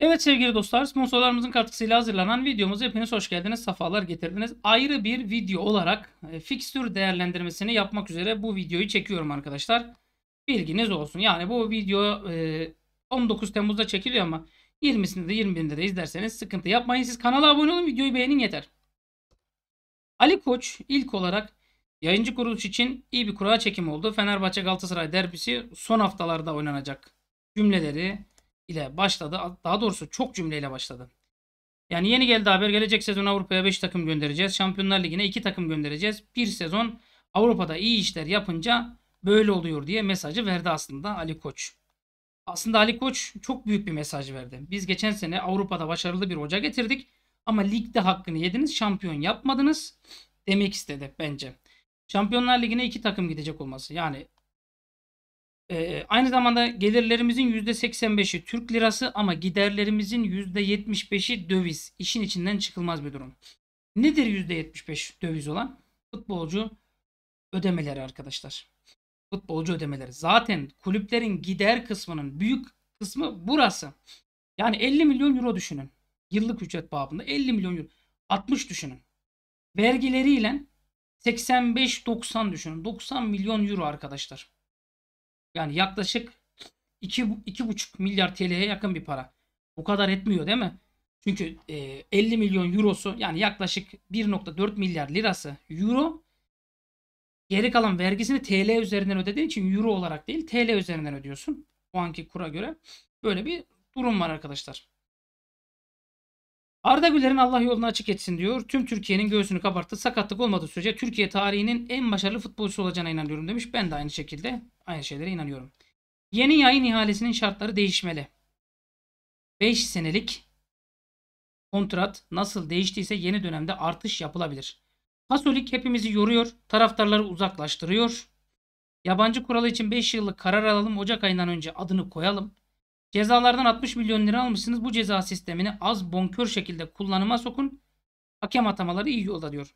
Evet sevgili dostlar sponsorlarımızın katkısıyla hazırlanan videomuza hepiniz hoş geldiniz. Safalar getirdiniz. Ayrı bir video olarak e, fikstür değerlendirmesini yapmak üzere bu videoyu çekiyorum arkadaşlar. Bilginiz olsun. Yani bu video e, 19 Temmuz'da çekiliyor ama 20'sinde de 21'inde de izlerseniz sıkıntı yapmayın. Siz kanala abone olun videoyu beğenin yeter. Ali Koç ilk olarak yayıncı kuruluş için iyi bir kura çekimi oldu. Fenerbahçe Galatasaray derbisi son haftalarda oynanacak cümleleri ile başladı. Daha doğrusu çok cümleyle başladı. Yani yeni geldi haber. Gelecek sezon Avrupa'ya 5 takım göndereceğiz. Şampiyonlar Ligi'ne 2 takım göndereceğiz. Bir sezon Avrupa'da iyi işler yapınca böyle oluyor diye mesajı verdi aslında Ali Koç. Aslında Ali Koç çok büyük bir mesaj verdi. Biz geçen sene Avrupa'da başarılı bir hoca getirdik ama ligde hakkını yediniz, şampiyon yapmadınız demek istedi bence. Şampiyonlar Ligi'ne iki takım gidecek olması yani ee, aynı zamanda gelirlerimizin %85'i Türk lirası ama giderlerimizin %75'i döviz. İşin içinden çıkılmaz bir durum. Nedir %75 döviz olan? Futbolcu ödemeleri arkadaşlar. Futbolcu ödemeleri. Zaten kulüplerin gider kısmının büyük kısmı burası. Yani 50 milyon euro düşünün. Yıllık ücret babında 50 milyon euro. 60 düşünün. Vergileriyle 85-90 düşünün. 90 milyon euro arkadaşlar. Yani yaklaşık 2 2,5 milyar TL'ye yakın bir para. Bu kadar etmiyor değil mi? Çünkü e, 50 milyon eurosu yani yaklaşık 1.4 milyar lirası euro geri kalan vergisini TL üzerinden ödediğin için euro olarak değil TL üzerinden ödüyorsun. Bu anki kura göre. Böyle bir durum var arkadaşlar. Arda Güler'in Allah yolunu açık etsin diyor. Tüm Türkiye'nin göğsünü kabarttı. Sakatlık olmadığı sürece Türkiye tarihinin en başarılı futbolcusu olacağına inanıyorum demiş. Ben de aynı şekilde Aynı şeylere inanıyorum. Yeni yayın ihalesinin şartları değişmeli. 5 senelik kontrat nasıl değiştiyse yeni dönemde artış yapılabilir. Pasolik hepimizi yoruyor, taraftarları uzaklaştırıyor. Yabancı kuralı için 5 yıllık karar alalım, Ocak ayından önce adını koyalım. Cezalardan 60 milyon lira almışsınız. Bu ceza sistemini az bonkör şekilde kullanıma sokun. Hakem atamaları iyi yolda diyor.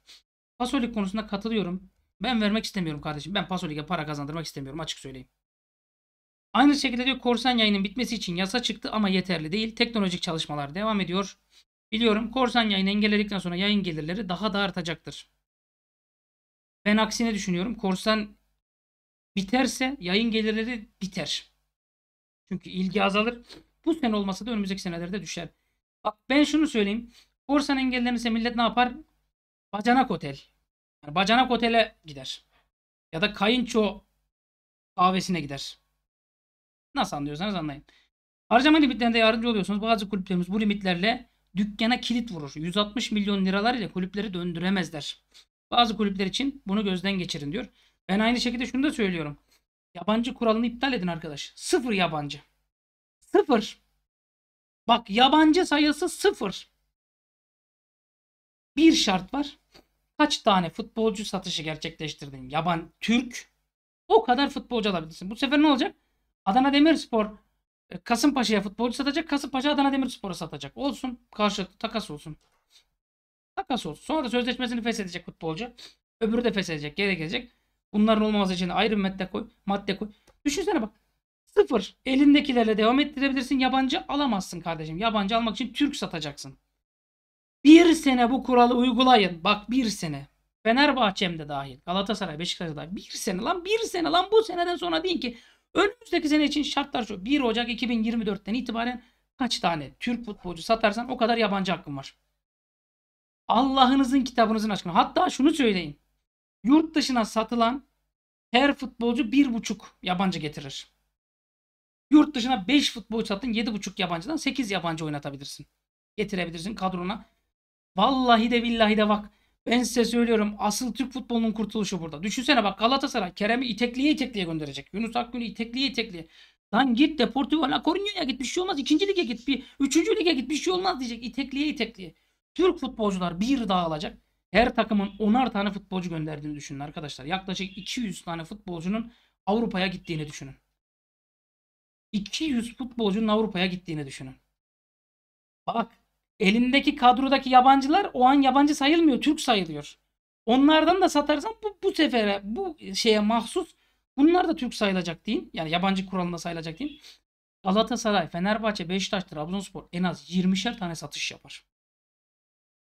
Pasolik konusunda katılıyorum. Ben vermek istemiyorum kardeşim. Ben Pasolik'e para kazandırmak istemiyorum açık söyleyeyim. Aynı şekilde diyor korsan yayının bitmesi için yasa çıktı ama yeterli değil. Teknolojik çalışmalar devam ediyor. Biliyorum korsan yayını engelledikten sonra yayın gelirleri daha da artacaktır. Ben aksine düşünüyorum. Korsan biterse yayın gelirleri biter. Çünkü ilgi azalır. Bu sene olmasa da önümüzdeki senelerde düşer. Bak ben şunu söyleyeyim. Korsan engellenirse millet ne yapar? Bacanak otel. Yani bacanak otele gider. Ya da kayınço kahvesine gider. Nasıl anlıyorsanız anlayın. Harcama limitlerinde yardımcı oluyorsunuz. Bazı kulüplerimiz bu limitlerle dükkana kilit vurur. 160 milyon liralar ile kulüpleri döndüremezler. Bazı kulüpler için bunu gözden geçirin diyor. Ben aynı şekilde şunu da söylüyorum. Yabancı kuralını iptal edin arkadaş. Sıfır yabancı. Sıfır. Bak yabancı sayısı sıfır. Bir şart var kaç tane futbolcu satışı gerçekleştirdin? Yaban Türk o kadar futbolcu alabilirsin. Bu sefer ne olacak? Adana Demirspor e, Kasımpaşa'ya futbolcu satacak. Kasımpaşa Adana Demirspor'a satacak. Olsun. Karşılıklı takas olsun. Takas olsun. Sonra da sözleşmesini feshedecek futbolcu. Öbürü de feshedecek. Geri gelecek. Bunların olmaması için ayrı bir madde koy. Madde koy. Düşünsene bak. Sıfır. Elindekilerle devam ettirebilirsin. Yabancı alamazsın kardeşim. Yabancı almak için Türk satacaksın. Bir sene bu kuralı uygulayın. Bak bir sene. Fenerbahçe'mde dahil. Galatasaray, Beşiktaş'da dahil. Bir sene lan bir sene lan bu seneden sonra deyin ki önümüzdeki sene için şartlar şu. 1 Ocak 2024'ten itibaren kaç tane Türk futbolcu satarsan o kadar yabancı hakkın var. Allah'ınızın kitabınızın aşkına. Hatta şunu söyleyin. Yurt dışına satılan her futbolcu bir buçuk yabancı getirir. Yurt dışına 5 futbolcu sattın 7,5 yabancıdan 8 yabancı oynatabilirsin. Getirebilirsin kadrona. Vallahi de billahi de bak ben size söylüyorum asıl Türk futbolunun kurtuluşu burada. Düşünsene bak Galatasaray Kerem'i itekliye itekliye gönderecek. Yunus Akgün'ü itekliye itekliye. Lan git Deportivo La Coruña'ya git bir şey olmaz. İkinci lige git bir. Üçüncü lige git bir şey olmaz diyecek. İtekliye itekliye. Türk futbolcular bir dağılacak. Her takımın onar tane futbolcu gönderdiğini düşünün arkadaşlar. Yaklaşık 200 tane futbolcunun Avrupa'ya gittiğini düşünün. 200 futbolcunun Avrupa'ya gittiğini düşünün. Bak elindeki kadrodaki yabancılar o an yabancı sayılmıyor. Türk sayılıyor. Onlardan da satarsan bu, bu sefere bu şeye mahsus bunlar da Türk sayılacak diyeyim. Yani yabancı kuralında sayılacak diyeyim. Galatasaray, Fenerbahçe, Beşiktaş, Trabzonspor en az 20'şer tane satış yapar.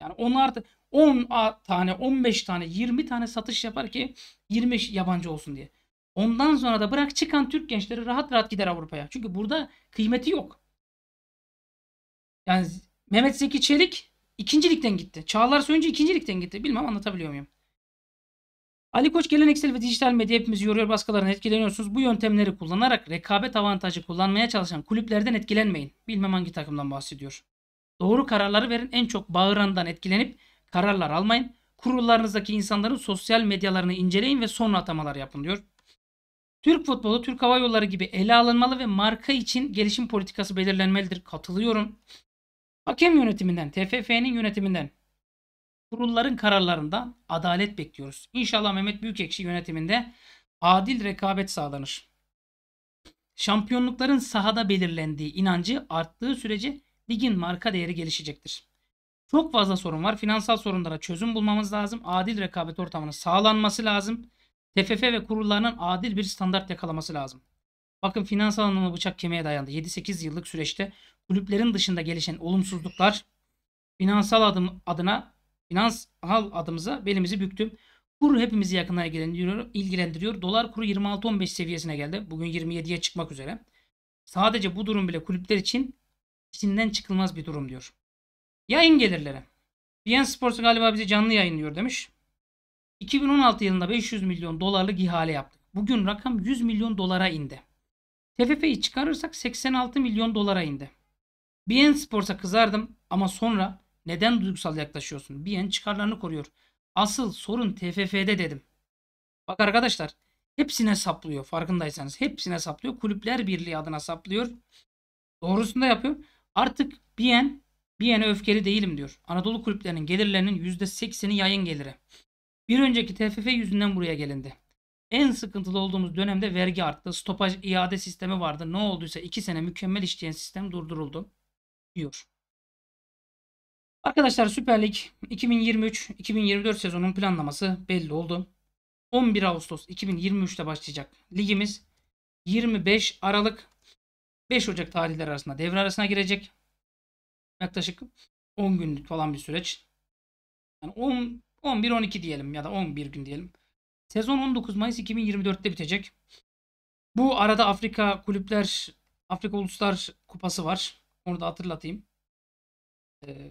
Yani onlar, artı 10 tane, 15 tane, 20 tane satış yapar ki 20 yabancı olsun diye. Ondan sonra da bırak çıkan Türk gençleri rahat rahat gider Avrupa'ya. Çünkü burada kıymeti yok. Yani Mehmet Zeki Çelik ikincilikten gitti. Çağlar Söyüncü ikincilikten gitti. Bilmem anlatabiliyor muyum? Ali Koç geleneksel ve dijital medya hepimizi yoruyor baskılarına etkileniyorsunuz. Bu yöntemleri kullanarak rekabet avantajı kullanmaya çalışan kulüplerden etkilenmeyin. Bilmem hangi takımdan bahsediyor. Doğru kararları verin. En çok bağırandan etkilenip kararlar almayın. Kurullarınızdaki insanların sosyal medyalarını inceleyin ve sonra atamalar yapın diyor. Türk futbolu, Türk Hava Yolları gibi ele alınmalı ve marka için gelişim politikası belirlenmelidir. Katılıyorum. Hakem yönetiminden, TFF'nin yönetiminden, kurulların kararlarından adalet bekliyoruz. İnşallah Mehmet Büyükekşi yönetiminde adil rekabet sağlanır. Şampiyonlukların sahada belirlendiği inancı arttığı sürece ligin marka değeri gelişecektir. Çok fazla sorun var. Finansal sorunlara çözüm bulmamız lazım. Adil rekabet ortamının sağlanması lazım. TFF ve kurullarının adil bir standart yakalaması lazım. Bakın finansal anlamda bıçak kemiğe dayandı. 7-8 yıllık süreçte kulüplerin dışında gelişen olumsuzluklar finansal adım adına finansal adımıza belimizi büktüm. Kur hepimizi yakına ilgilendiriyor. ilgilendiriyor. Dolar kuru 26-15 seviyesine geldi. Bugün 27'ye çıkmak üzere. Sadece bu durum bile kulüpler için içinden çıkılmaz bir durum diyor. Yayın gelirleri. BN Sports galiba bizi canlı yayınlıyor demiş. 2016 yılında 500 milyon dolarlık ihale yaptık. Bugün rakam 100 milyon dolara indi. TFF'yi çıkarırsak 86 milyon dolara indi. BN Sports'a kızardım ama sonra neden duygusal yaklaşıyorsun? BN çıkarlarını koruyor. Asıl sorun TFF'de dedim. Bak arkadaşlar hepsine saplıyor farkındaysanız. Hepsine saplıyor. Kulüpler Birliği adına saplıyor. Doğrusunu da yapıyor. Artık BN, BN'e öfkeli değilim diyor. Anadolu kulüplerinin gelirlerinin %80'i yayın geliri. Bir önceki TFF yüzünden buraya gelindi. En sıkıntılı olduğumuz dönemde vergi arttı. Stopaj iade sistemi vardı. Ne olduysa 2 sene mükemmel işleyen sistem durduruldu diyor. Arkadaşlar Süper Lig 2023-2024 sezonun planlaması belli oldu. 11 Ağustos 2023'te başlayacak ligimiz 25 Aralık 5 Ocak tarihleri arasında devre arasına girecek. Yaklaşık 10 günlük falan bir süreç. Yani 11-12 diyelim ya da 11 gün diyelim. Sezon 19 Mayıs 2024'te bitecek. Bu arada Afrika Kulüpler Afrika Uluslar Kupası var da hatırlatayım. Ee,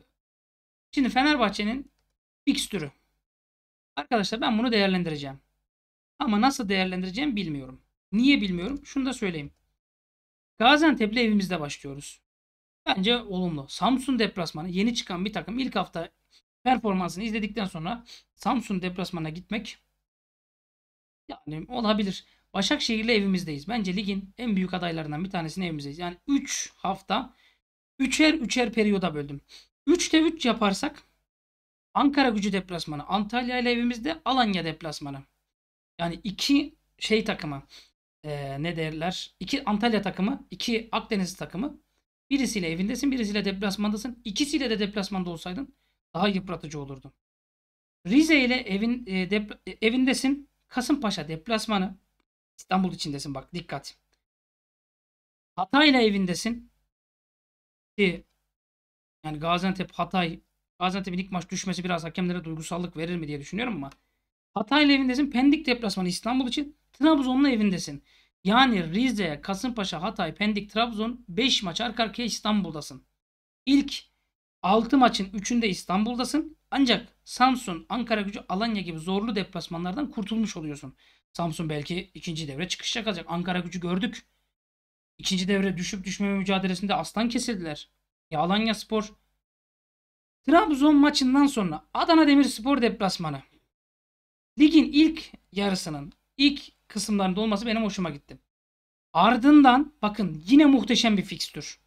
şimdi Fenerbahçe'nin fikstürü. Arkadaşlar ben bunu değerlendireceğim. Ama nasıl değerlendireceğim bilmiyorum. Niye bilmiyorum? Şunu da söyleyeyim. Gaziantep'le evimizde başlıyoruz. Bence olumlu. Samsun deplasmanı yeni çıkan bir takım ilk hafta performansını izledikten sonra Samsun deplasmana gitmek yani olabilir. Başakşehir'le evimizdeyiz. Bence ligin en büyük adaylarından bir tanesini evimizdeyiz. Yani 3 hafta Üçer üçer periyoda böldüm. Üçte üç yaparsak Ankara gücü deplasmanı, Antalya ile evimizde Alanya deplasmanı. Yani iki şey takımı ee, ne derler? İki Antalya takımı, iki Akdeniz takımı. Birisiyle evindesin, birisiyle deplasmandasın. İkisiyle de deplasmanda olsaydın daha yıpratıcı olurdu. Rize ile evin e, dep, e, evindesin. Kasımpaşa deplasmanı. İstanbul içindesin bak dikkat. Hatay ile evindesin ki yani Gaziantep, Hatay, Gaziantep'in ilk maç düşmesi biraz hakemlere duygusallık verir mi diye düşünüyorum ama Hatay'la evindesin, Pendik deplasmanı İstanbul için, Trabzon'la evindesin. Yani Rize, Kasımpaşa, Hatay, Pendik, Trabzon 5 maç arka arkaya İstanbul'dasın. İlk 6 maçın 3'ünde İstanbul'dasın. Ancak Samsun, Ankara gücü, Alanya gibi zorlu deplasmanlardan kurtulmuş oluyorsun. Samsun belki ikinci devre çıkışa kalacak. Ankara gücü gördük. İkinci devre düşüp düşmeme mücadelesinde aslan kesildiler. Ya Alanya Spor. Trabzon maçından sonra Adana Demirspor deplasmanı. Ligin ilk yarısının ilk kısımlarında olması benim hoşuma gitti. Ardından bakın yine muhteşem bir fikstür.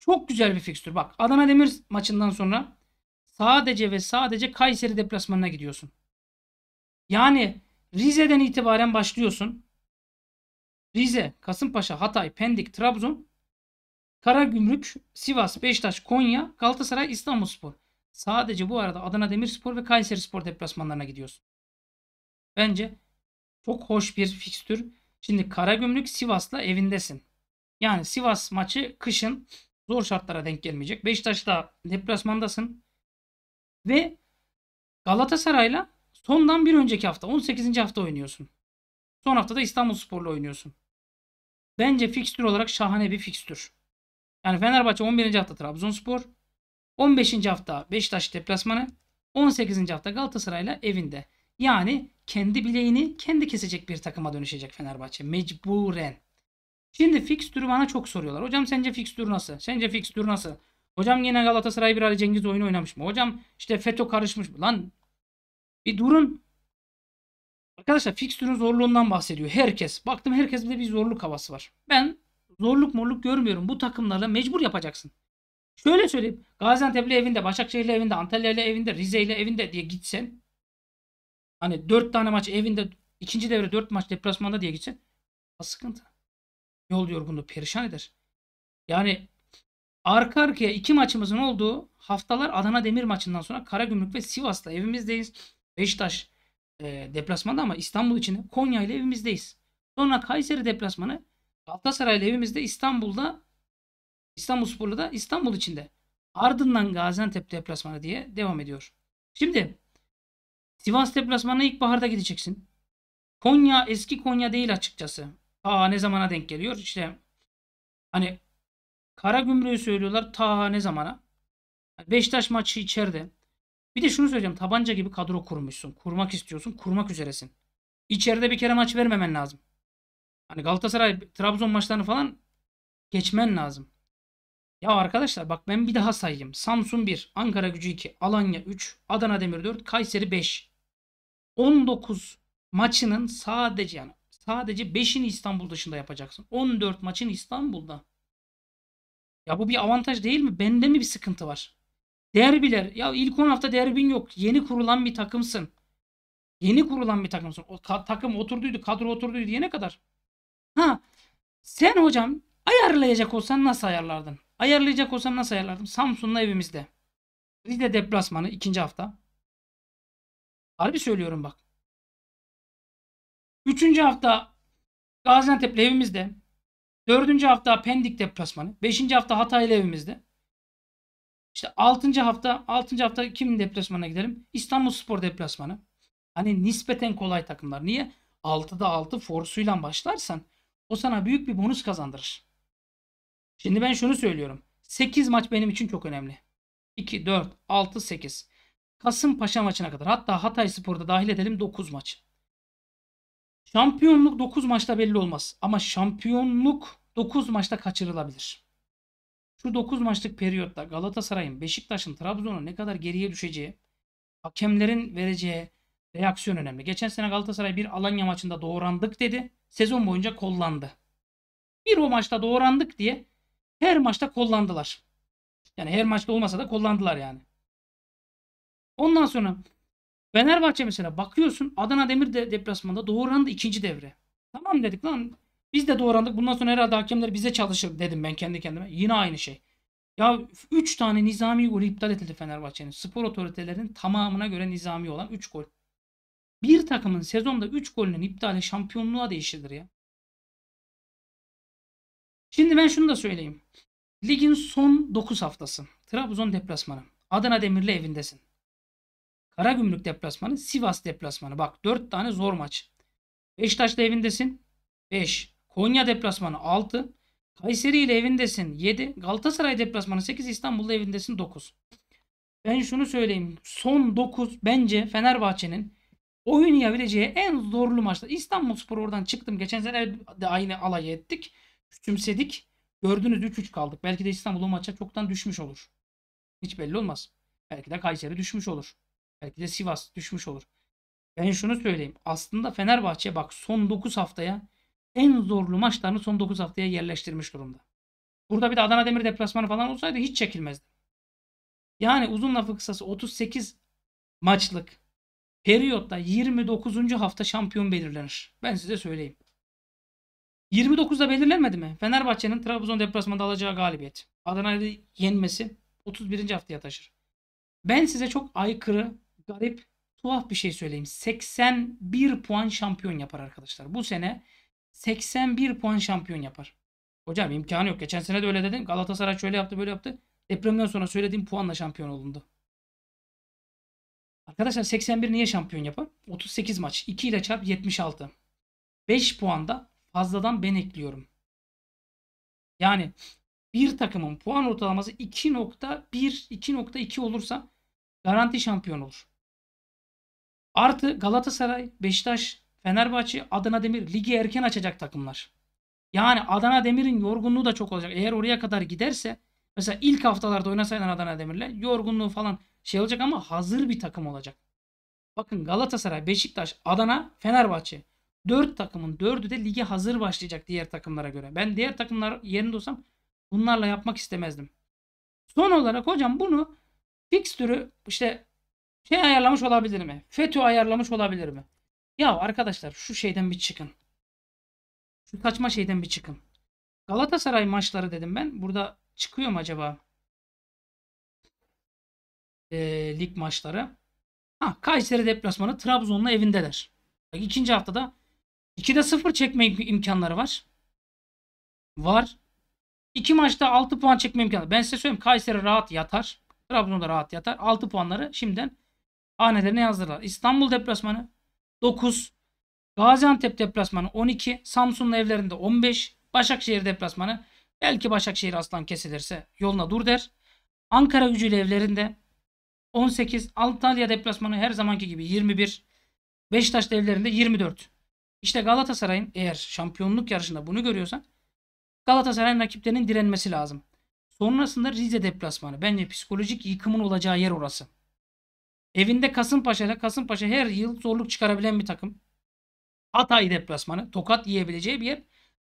Çok güzel bir fikstür. Bak Adana Demir maçından sonra sadece ve sadece Kayseri deplasmanına gidiyorsun. Yani Rize'den itibaren başlıyorsun. Rize, Kasımpaşa, Hatay, Pendik, Trabzon, Karagümrük, Sivas, Beşiktaş, Konya, Galatasaray, İstanbulspor. Sadece bu arada Adana Demirspor ve Kayserispor deplasmanlarına gidiyorsun. Bence çok hoş bir fikstür. Şimdi Karagümrük Sivas'la evindesin. Yani Sivas maçı kışın zor şartlara denk gelmeyecek. Beşiktaş'la deplasmandasın. Ve Galatasaray'la sondan bir önceki hafta 18. hafta oynuyorsun. Son haftada İstanbul Spor'la oynuyorsun. Bence fikstür olarak şahane bir fikstür. Yani Fenerbahçe 11. hafta Trabzonspor, 15. hafta Beşiktaş deplasmanı, 18. hafta Galatasaray'la evinde. Yani kendi bileğini kendi kesecek bir takıma dönüşecek Fenerbahçe mecburen. Şimdi fikstürü bana çok soruyorlar. Hocam sence fikstür nasıl? Sence fikstür nasıl? Hocam yine Galatasaray bir Ali Cengiz oyunu oynamış mı? Hocam işte FETÖ karışmış mı? Lan bir durun. Arkadaşlar fikstürün zorluğundan bahsediyor herkes. Baktım herkes bir de bir zorluk havası var. Ben zorluk morluk görmüyorum. Bu takımlarla mecbur yapacaksın. Şöyle söyleyeyim. Gaziantep'le evinde, Başakşehir'le evinde, Antalya'yla evinde, Rize'yle evinde diye gitsen hani 4 tane maç evinde ikinci devre 4 maç deplasmanda diye gitsen az sıkıntı. Yol yorgunluğu perişan eder. Yani arka arkaya iki maçımızın olduğu haftalar Adana Demir maçından sonra Karagümrük ve Sivas'ta evimizdeyiz. Beşiktaş e, deplasmanda ama İstanbul için Konya ile evimizdeyiz. Sonra Kayseri deplasmanı Galatasaray ile evimizde İstanbul'da İstanbul Spor'la da İstanbul içinde. Ardından Gaziantep deplasmanı diye devam ediyor. Şimdi Sivas deplasmanına ilkbaharda gideceksin. Konya eski Konya değil açıkçası. Aa ne zamana denk geliyor? İşte hani Kara gümrüğü söylüyorlar ta ne zamana? Beşiktaş maçı içeride. Bir de şunu söyleyeceğim. Tabanca gibi kadro kurmuşsun. Kurmak istiyorsun. Kurmak üzeresin. İçeride bir kere maç vermemen lazım. Hani Galatasaray Trabzon maçlarını falan geçmen lazım. Ya arkadaşlar bak ben bir daha sayayım. Samsun 1, Ankara Gücü 2, Alanya 3, Adana Demir 4, Kayseri 5. 19 maçının sadece yani sadece 5'ini İstanbul dışında yapacaksın. 14 maçın İstanbul'da. Ya bu bir avantaj değil mi? Bende mi bir sıkıntı var? Derbiler. Ya ilk 10 hafta derbin yok. Yeni kurulan bir takımsın. Yeni kurulan bir takımsın. O ka- takım oturduydu, kadro oturduydu diyene kadar. Ha. Sen hocam ayarlayacak olsan nasıl ayarlardın? Ayarlayacak olsan nasıl ayarlardım? Samsun'la evimizde. Rize deplasmanı ikinci hafta. Harbi söylüyorum bak. Üçüncü hafta Gaziantep'le evimizde. Dördüncü hafta Pendik deplasmanı. Beşinci hafta Hatay'la evimizde. İşte 6. hafta 6. hafta kimin deplasmanına gidelim? İstanbul Spor deplasmanı. Hani nispeten kolay takımlar. Niye? 6'da 6 forsuyla başlarsan o sana büyük bir bonus kazandırır. Şimdi ben şunu söylüyorum. 8 maç benim için çok önemli. 2, 4, 6, 8. Kasımpaşa maçına kadar. Hatta Hatay Spor'da dahil edelim 9 maç. Şampiyonluk 9 maçta belli olmaz. Ama şampiyonluk 9 maçta kaçırılabilir. Şu 9 maçlık periyotta Galatasaray'ın, Beşiktaş'ın, Trabzon'un ne kadar geriye düşeceği, hakemlerin vereceği reaksiyon önemli. Geçen sene Galatasaray bir Alanya maçında doğrandık dedi. Sezon boyunca kollandı. Bir o maçta doğrandık diye her maçta kollandılar. Yani her maçta olmasa da kollandılar yani. Ondan sonra Fenerbahçe mesela bakıyorsun Adana Demir de deplasmanda doğrandı ikinci devre. Tamam dedik lan biz de doğrandık. Bundan sonra herhalde hakemler bize çalışır dedim ben kendi kendime. Yine aynı şey. Ya 3 tane nizami gol iptal edildi Fenerbahçe'nin. Spor otoritelerinin tamamına göre nizami olan 3 gol. Bir takımın sezonda 3 golünün iptali şampiyonluğa değişilir ya. Şimdi ben şunu da söyleyeyim. Ligin son 9 haftası. Trabzon deplasmanı. Adana Demirli evindesin. Karagümrük deplasmanı, Sivas deplasmanı. Bak 4 tane zor maç. Beşiktaş'ta evindesin. 5. Konya deplasmanı 6. Kayseri ile evindesin 7. Galatasaray deplasmanı 8. İstanbul'da evindesin 9. Ben şunu söyleyeyim. Son 9 bence Fenerbahçe'nin oynayabileceği en zorlu maçlar. İstanbul Spor oradan çıktım. Geçen sene de aynı alay ettik. Küçümsedik. Gördünüz 3-3 kaldık. Belki de İstanbul o maça çoktan düşmüş olur. Hiç belli olmaz. Belki de Kayseri düşmüş olur. Belki de Sivas düşmüş olur. Ben şunu söyleyeyim. Aslında Fenerbahçe bak son 9 haftaya en zorlu maçlarını son 9 haftaya yerleştirmiş durumda. Burada bir de Adana Demir deplasmanı falan olsaydı hiç çekilmezdi. Yani uzun lafı kısası 38 maçlık periyotta 29. hafta şampiyon belirlenir. Ben size söyleyeyim. 29'da belirlenmedi mi? Fenerbahçe'nin Trabzon deplasmanda alacağı galibiyet. Adana'yı yenmesi 31. haftaya taşır. Ben size çok aykırı, garip, tuhaf bir şey söyleyeyim. 81 puan şampiyon yapar arkadaşlar. Bu sene 81 puan şampiyon yapar. Hocam imkanı yok. Geçen sene de öyle dedim. Galatasaray şöyle yaptı böyle yaptı. Depremden sonra söylediğim puanla şampiyon olundu. Arkadaşlar 81 niye şampiyon yapar? 38 maç. 2 ile çarp 76. 5 puanda fazladan ben ekliyorum. Yani bir takımın puan ortalaması 2.1-2.2 olursa garanti şampiyon olur. Artı Galatasaray, Beşiktaş, Fenerbahçe, Adana Demir ligi erken açacak takımlar. Yani Adana Demir'in yorgunluğu da çok olacak. Eğer oraya kadar giderse mesela ilk haftalarda oynasaydın Adana Demir'le yorgunluğu falan şey olacak ama hazır bir takım olacak. Bakın Galatasaray, Beşiktaş, Adana, Fenerbahçe. dört takımın dördü de ligi hazır başlayacak diğer takımlara göre. Ben diğer takımlar yerinde olsam bunlarla yapmak istemezdim. Son olarak hocam bunu fikstürü işte şey ayarlamış olabilir mi? FETÖ ayarlamış olabilir mi? Ya arkadaşlar şu şeyden bir çıkın. Şu kaçma şeyden bir çıkın. Galatasaray maçları dedim ben. Burada çıkıyor mu acaba? E, lig maçları. Ha, Kayseri deplasmanı Trabzon'la evindeler. İkinci haftada 2'de 0 çekme imkanları var. Var. İki maçta 6 puan çekme imkanı. Ben size söyleyeyim Kayseri rahat yatar. Trabzon'da rahat yatar. 6 puanları şimdiden hanelerine yazdırırlar. İstanbul deplasmanı 9. Gaziantep deplasmanı 12. Samsun'la evlerinde 15. Başakşehir deplasmanı belki Başakşehir aslan kesilirse yoluna dur der. Ankara gücüyle evlerinde 18. Antalya deplasmanı her zamanki gibi 21. Beşiktaş evlerinde 24. İşte Galatasaray'ın eğer şampiyonluk yarışında bunu görüyorsan Galatasaray'ın rakiplerinin direnmesi lazım. Sonrasında Rize deplasmanı. Bence psikolojik yıkımın olacağı yer orası. Evinde Kasımpaşa'da Kasımpaşa her yıl zorluk çıkarabilen bir takım. Hatay deplasmanı. Tokat yiyebileceği bir yer.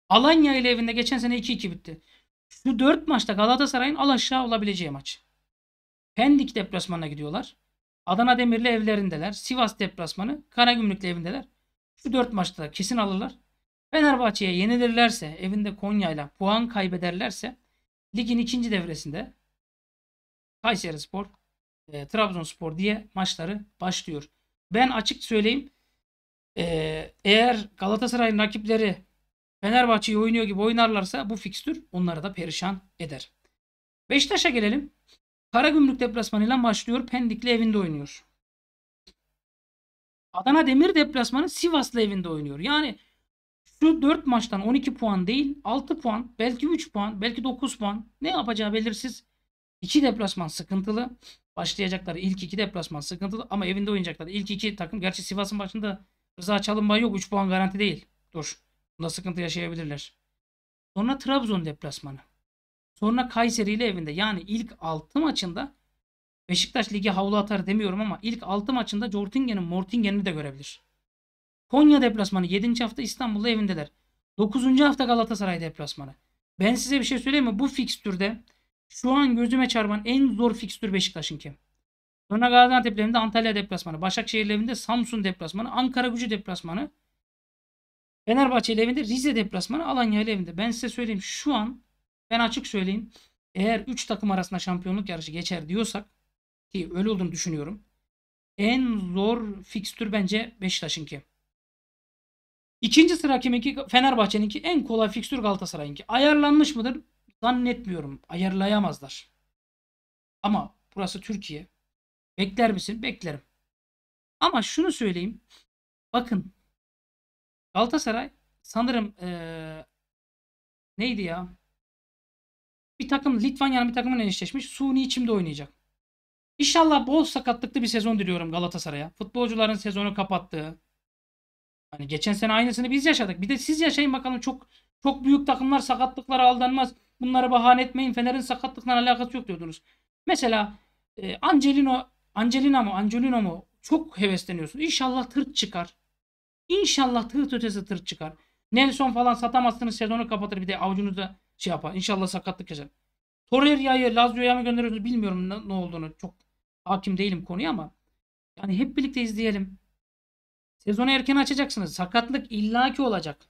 Alanya ile evinde geçen sene 2-2 bitti. Şu 4 maçta Galatasaray'ın al aşağı olabileceği maç. Pendik deplasmanına gidiyorlar. Adana Demirli evlerindeler. Sivas deplasmanı. Karagümrük'le evindeler. Şu 4 maçta da kesin alırlar. Fenerbahçe'ye yenilirlerse evinde Konya'yla puan kaybederlerse ligin ikinci devresinde Kayseri Spor e, Trabzonspor diye maçları başlıyor. Ben açık söyleyeyim e, eğer Galatasaray'ın rakipleri Fenerbahçe'yi oynuyor gibi oynarlarsa bu fikstür onları da perişan eder. Beşiktaş'a gelelim. Karagümrük deplasmanıyla başlıyor. Pendik'le evinde oynuyor. Adana Demir deplasmanı Sivas'la evinde oynuyor. Yani şu 4 maçtan 12 puan değil 6 puan belki 3 puan belki 9 puan ne yapacağı belirsiz İki deplasman sıkıntılı. Başlayacakları ilk iki deplasman sıkıntılı ama evinde oynayacaklar. İlk iki takım. Gerçi Sivas'ın başında Rıza Çalınbay yok. 3 puan garanti değil. Dur. Bunda sıkıntı yaşayabilirler. Sonra Trabzon deplasmanı. Sonra Kayseri ile evinde. Yani ilk 6 maçında Beşiktaş ligi havlu atar demiyorum ama ilk 6 maçında Jortingen'in Mortingen'i de görebilir. Konya deplasmanı 7. hafta İstanbul'da evindeler. 9. hafta Galatasaray deplasmanı. Ben size bir şey söyleyeyim mi? Bu fikstürde şu an gözüme çarpan en zor fikstür Beşiktaş'ınki. Sonra Gaziantep evinde Antalya deplasmanı, Başakşehir evinde Samsun deplasmanı, Ankara Gücü deplasmanı, Fenerbahçe evinde Rize deplasmanı, Alanya evinde. Ben size söyleyeyim şu an ben açık söyleyeyim. Eğer 3 takım arasında şampiyonluk yarışı geçer diyorsak ki öyle olduğunu düşünüyorum. En zor fikstür bence Beşiktaş'ınki. İkinci sıra kiminki? Fenerbahçe'ninki. En kolay fikstür Galatasaray'ınki. Ayarlanmış mıdır? Zannetmiyorum. Ayarlayamazlar. Ama burası Türkiye. Bekler misin? Beklerim. Ama şunu söyleyeyim. Bakın. Galatasaray sanırım ee, neydi ya? Bir takım Litvanya'nın bir takımına eşleşmiş. Suni içimde oynayacak. İnşallah bol sakatlıklı bir sezon diliyorum Galatasaray'a. Futbolcuların sezonu kapattığı. Hani geçen sene aynısını biz yaşadık. Bir de siz yaşayın bakalım çok çok büyük takımlar sakatlıklara aldanmaz. Bunları bahane etmeyin. Fener'in sakatlıkla alakası yok diyordunuz. Mesela e, Angelino Angelina mı Angelino mu çok hevesleniyorsun. İnşallah tırt çıkar. İnşallah tırt ötesi tırt çıkar. Nelson falan satamazsınız sezonu kapatır bir de avucunuzda şey yapar. İnşallah sakatlık keser. Torreira'yı Lazio'ya mı gönderiyorsunuz bilmiyorum ne, ne olduğunu. Çok hakim değilim konuya ama yani hep birlikte izleyelim. Sezonu erken açacaksınız. Sakatlık illaki olacak.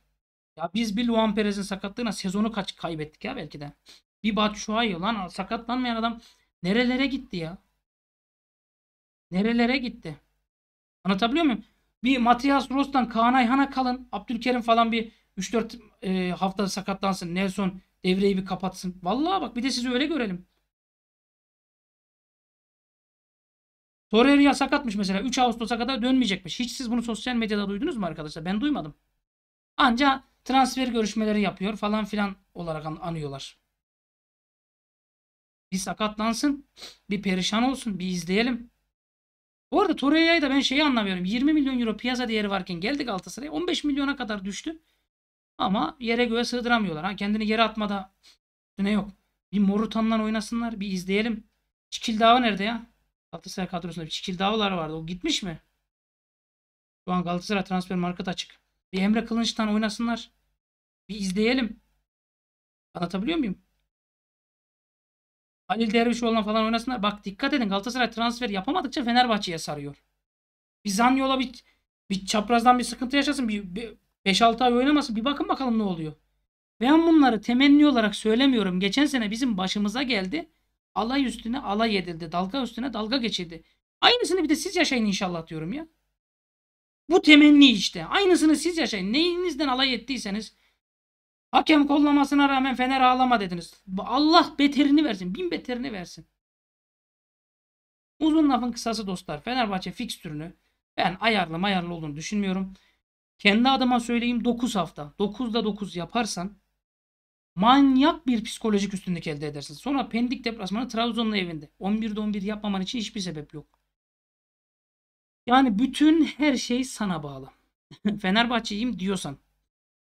Ya biz bir Luan Perez'in sakatlığına sezonu kaç kaybettik ya belki de. Bir Batshuayi lan sakatlanmayan adam nerelere gitti ya? Nerelere gitti? Anlatabiliyor muyum? Bir Matias Ros'tan Kaan Ayhan'a kalın. Abdülkerim falan bir 3-4 e, hafta sakatlansın. Nelson devreyi bir kapatsın. Vallahi bak bir de sizi öyle görelim. Torreira sakatmış mesela. 3 Ağustos'a kadar dönmeyecekmiş. Hiç siz bunu sosyal medyada duydunuz mu arkadaşlar? Ben duymadım. ancak transfer görüşmeleri yapıyor falan filan olarak an anıyorlar. Bir sakatlansın, bir perişan olsun, bir izleyelim. Bu arada Torreira'yı da ben şeyi anlamıyorum. 20 milyon euro piyasa değeri varken geldi Galatasaray'a 15 milyona kadar düştü. Ama yere göğe sığdıramıyorlar. Ha, kendini yere atmada ne yok. Bir Morutan'dan oynasınlar. Bir izleyelim. Çikildağ nerede ya? Galatasaray kadrosunda bir Çikildağlar vardı. O gitmiş mi? Şu an Galatasaray transfer market açık. Bir Emre Kılınç'tan oynasınlar. Bir izleyelim. Anlatabiliyor muyum? Halil Dervişoğlu'na falan oynasınlar. Bak dikkat edin Galatasaray transfer yapamadıkça Fenerbahçe'ye sarıyor. Bir Zanyola bir, bir çaprazdan bir sıkıntı yaşasın. Bir, bir 5-6 ay oynamasın. Bir bakın bakalım ne oluyor. Ben bunları temenni olarak söylemiyorum. Geçen sene bizim başımıza geldi. Alay üstüne alay edildi. Dalga üstüne dalga geçildi. Aynısını bir de siz yaşayın inşallah diyorum ya. Bu temenni işte. Aynısını siz yaşayın. Neyinizden alay ettiyseniz hakem kollamasına rağmen Fener ağlama dediniz. Allah beterini versin. Bin beterini versin. Uzun lafın kısası dostlar. Fenerbahçe fikstürünü ben ayarlı mayarlı olduğunu düşünmüyorum. Kendi adıma söyleyeyim 9 hafta. 9'da 9 yaparsan manyak bir psikolojik üstünlük elde edersin. Sonra Pendik deplasmanı Trabzon'la evinde. 11'de 11 yapmaman için hiçbir sebep yok. Yani bütün her şey sana bağlı. Fenerbahçe'yim diyorsan,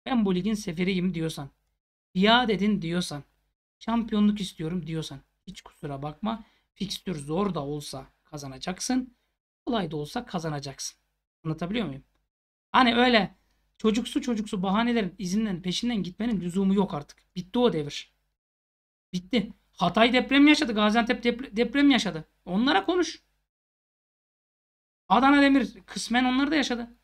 ben bu ligin seferiyim diyorsan, biat edin diyorsan, şampiyonluk istiyorum diyorsan hiç kusura bakma. Fikstür zor da olsa kazanacaksın. Kolay da olsa kazanacaksın. Anlatabiliyor muyum? Hani öyle çocuksu çocuksu bahanelerin izinden peşinden gitmenin lüzumu yok artık. Bitti o devir. Bitti. Hatay deprem yaşadı. Gaziantep deprem yaşadı. Onlara konuş. Adana Demir kısmen onları da yaşadı.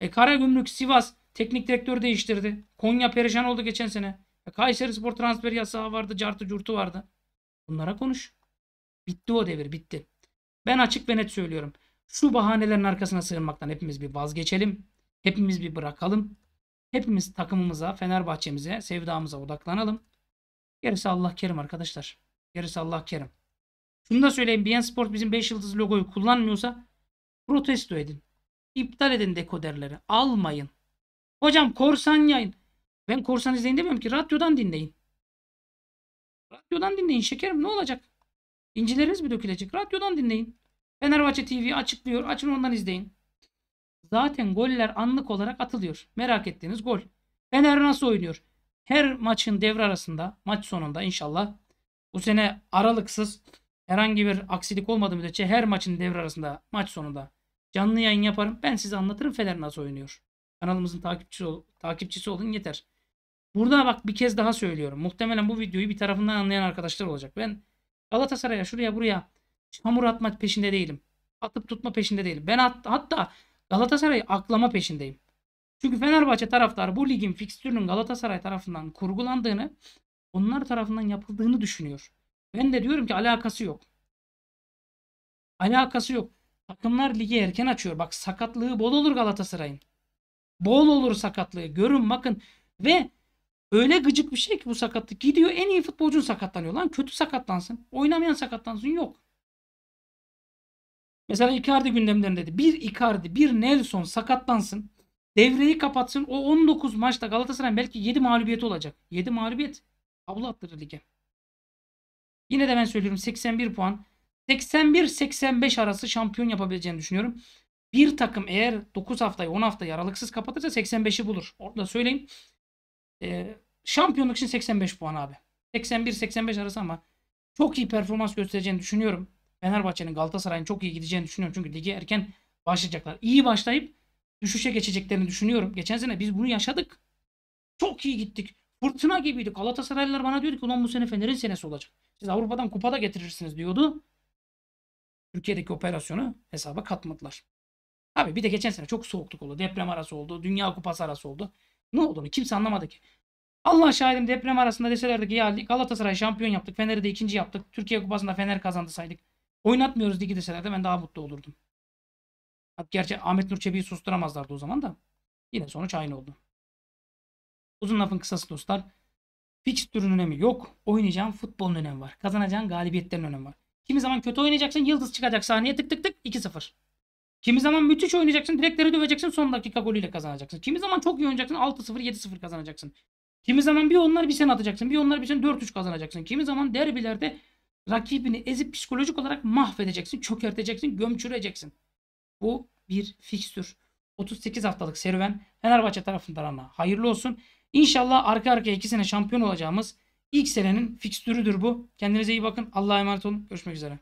E Karagümrük, Sivas teknik direktör değiştirdi. Konya perişan oldu geçen sene. E, Kayseri Spor transfer yasağı vardı, cartı curtu vardı. Bunlara konuş. Bitti o devir, bitti. Ben açık ve net söylüyorum. Şu bahanelerin arkasına sığınmaktan hepimiz bir vazgeçelim. Hepimiz bir bırakalım. Hepimiz takımımıza, Fenerbahçemize, sevdamıza odaklanalım. Gerisi Allah kerim arkadaşlar. Gerisi Allah kerim. Şunu da söyleyeyim. BN Sport bizim 5 yıldız logoyu kullanmıyorsa Protesto edin. İptal edin dekoderleri. Almayın. Hocam korsan yayın. Ben korsan izleyin demiyorum ki radyodan dinleyin. Radyodan dinleyin şekerim ne olacak? İncileriniz mi dökülecek? Radyodan dinleyin. Fenerbahçe TV açıklıyor. Açın ondan izleyin. Zaten goller anlık olarak atılıyor. Merak ettiğiniz gol. Fener nasıl oynuyor? Her maçın devre arasında, maç sonunda inşallah bu sene aralıksız herhangi bir aksilik olmadığı müddetçe her maçın devre arasında, maç sonunda Canlı yayın yaparım. Ben size anlatırım Fener nasıl oynuyor. Kanalımızın takipçisi, ol, takipçisi olun yeter. Burada bak bir kez daha söylüyorum. Muhtemelen bu videoyu bir tarafından anlayan arkadaşlar olacak. Ben Galatasaray'a şuraya buraya hamur atma peşinde değilim. Atıp tutma peşinde değilim. Ben hat, hatta Galatasaray'ı aklama peşindeyim. Çünkü Fenerbahçe taraftarı bu ligin fikstürünün Galatasaray tarafından kurgulandığını, onlar tarafından yapıldığını düşünüyor. Ben de diyorum ki alakası yok. Alakası yok. Takımlar ligi erken açıyor. Bak sakatlığı bol olur Galatasaray'ın. Bol olur sakatlığı. Görün bakın. Ve öyle gıcık bir şey ki bu sakatlık. Gidiyor en iyi futbolcun sakatlanıyor. Lan kötü sakatlansın. Oynamayan sakatlansın. Yok. Mesela Icardi gündemlerindeydi. Bir Icardi, bir Nelson sakatlansın. Devreyi kapatsın. O 19 maçta Galatasaray belki 7 mağlubiyeti olacak. 7 mağlubiyet. Abla attırır lige. Yine de ben söylüyorum 81 puan. 81-85 arası şampiyon yapabileceğini düşünüyorum. Bir takım eğer 9 haftayı 10 haftayı aralıksız kapatırsa 85'i bulur. Onu da söyleyeyim. Ee, şampiyonluk için 85 puan abi. 81-85 arası ama çok iyi performans göstereceğini düşünüyorum. Fenerbahçe'nin Galatasaray'ın çok iyi gideceğini düşünüyorum. Çünkü ligi erken başlayacaklar. İyi başlayıp düşüşe geçeceklerini düşünüyorum. Geçen sene biz bunu yaşadık. Çok iyi gittik. Fırtına gibiydik. Galatasaraylılar bana diyordu ki ulan bu sene Fener'in senesi olacak. Siz Avrupa'dan kupada getirirsiniz diyordu. Türkiye'deki operasyonu hesaba katmadılar. Abi bir de geçen sene çok soğukluk oldu. Deprem arası oldu. Dünya kupası arası oldu. Ne olduğunu kimse anlamadı ki. Allah şahidim deprem arasında deselerdi ki ya Galatasaray şampiyon yaptık. Fener'i de ikinci yaptık. Türkiye kupasında Fener kazandı saydık. Oynatmıyoruz ligi deselerdi ben daha mutlu olurdum. Gerçi Ahmet Nur Çebi'yi susturamazlardı o zaman da. Yine sonuç aynı oldu. Uzun lafın kısası dostlar. Fixtürün önemi yok. Oynayacağın futbolun önemi var. Kazanacağın galibiyetlerin önemi var. Kimi zaman kötü oynayacaksın. Yıldız çıkacak sahneye tık tık tık 2-0. Kimi zaman müthiş oynayacaksın. Direkleri döveceksin. Son dakika golüyle kazanacaksın. Kimi zaman çok iyi oynayacaksın. 6-0 7-0 kazanacaksın. Kimi zaman bir onlar bir sen atacaksın. Bir onlar bir sen 4-3 kazanacaksın. Kimi zaman derbilerde rakibini ezip psikolojik olarak mahvedeceksin. Çökerteceksin. Gömçüreceksin. Bu bir fikstür. 38 haftalık serüven Fenerbahçe tarafından ama hayırlı olsun. İnşallah arka arkaya iki sene şampiyon olacağımız İlk senenin fikstürüdür bu. Kendinize iyi bakın. Allah'a emanet olun. Görüşmek üzere.